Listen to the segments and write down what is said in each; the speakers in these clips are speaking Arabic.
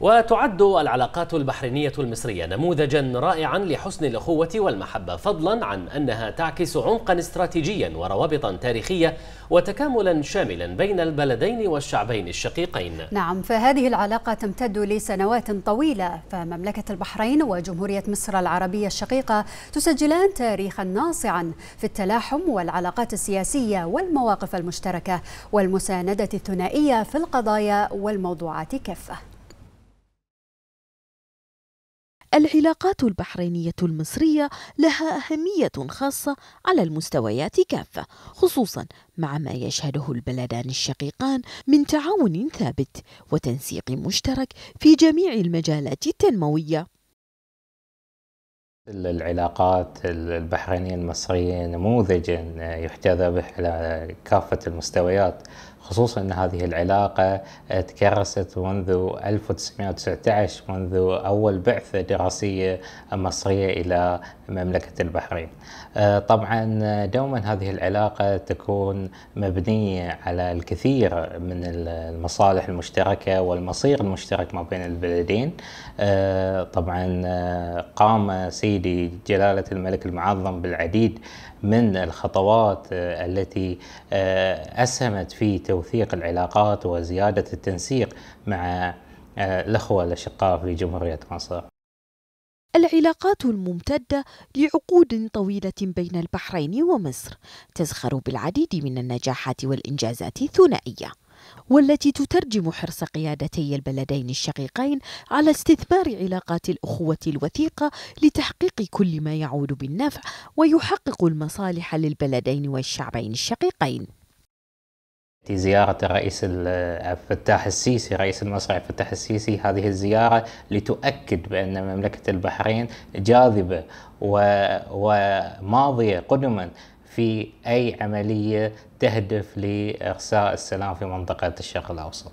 وتعد العلاقات البحرينية المصرية نموذجا رائعا لحسن الأخوة والمحبة فضلا عن أنها تعكس عمقا استراتيجيا وروابطا تاريخية وتكاملا شاملا بين البلدين والشعبين الشقيقين نعم فهذه العلاقة تمتد لسنوات طويلة فمملكة البحرين وجمهورية مصر العربية الشقيقة تسجلان تاريخا ناصعا في التلاحم والعلاقات السياسية والمواقف المشتركة والمساندة الثنائية في القضايا والموضوعات كافة العلاقات البحرينية المصرية لها أهمية خاصة على المستويات كافة خصوصا مع ما يشهده البلدان الشقيقان من تعاون ثابت وتنسيق مشترك في جميع المجالات التنموية العلاقات البحرينية المصرية نموذجا يحتذى به على كافة المستويات خصوصا أن هذه العلاقة تكرست منذ 1919 منذ أول بعثة دراسية مصرية إلى مملكة البحرين آه، طبعا دوما هذه العلاقة تكون مبنية على الكثير من المصالح المشتركة والمصير المشترك ما بين البلدين آه، طبعا آه، قام سيد لجلالة الملك المعظم بالعديد من الخطوات آه، التي آه، أسهمت في توثيق العلاقات وزيادة التنسيق مع آه، الأخوة الأشقاء في جمهورية مصر العلاقات الممتدة لعقود طويلة بين البحرين ومصر تزخر بالعديد من النجاحات والإنجازات الثنائية والتي تترجم حرص قيادتي البلدين الشقيقين على استثمار علاقات الأخوة الوثيقة لتحقيق كل ما يعود بالنفع ويحقق المصالح للبلدين والشعبين الشقيقين زيارة الرئيس الفتاح السيسي رئيس المصري الفتاح السيسي هذه الزيارة لتؤكد بأن مملكة البحرين جاذبة وماضية قدما في أي عملية تهدف لإخساء السلام في منطقة الشرق الأوسط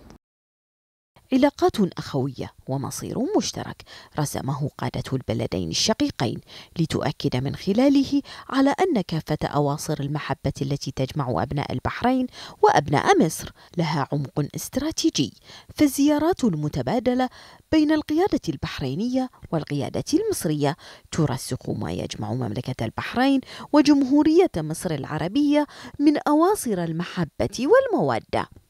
علاقات أخوية ومصير مشترك رسمه قادة البلدين الشقيقين لتؤكد من خلاله على أن كافة أواصر المحبة التي تجمع أبناء البحرين وأبناء مصر لها عمق استراتيجي فالزيارات المتبادلة بين القيادة البحرينية والقيادة المصرية ترسخ ما يجمع مملكة البحرين وجمهورية مصر العربية من أواصر المحبة والمودة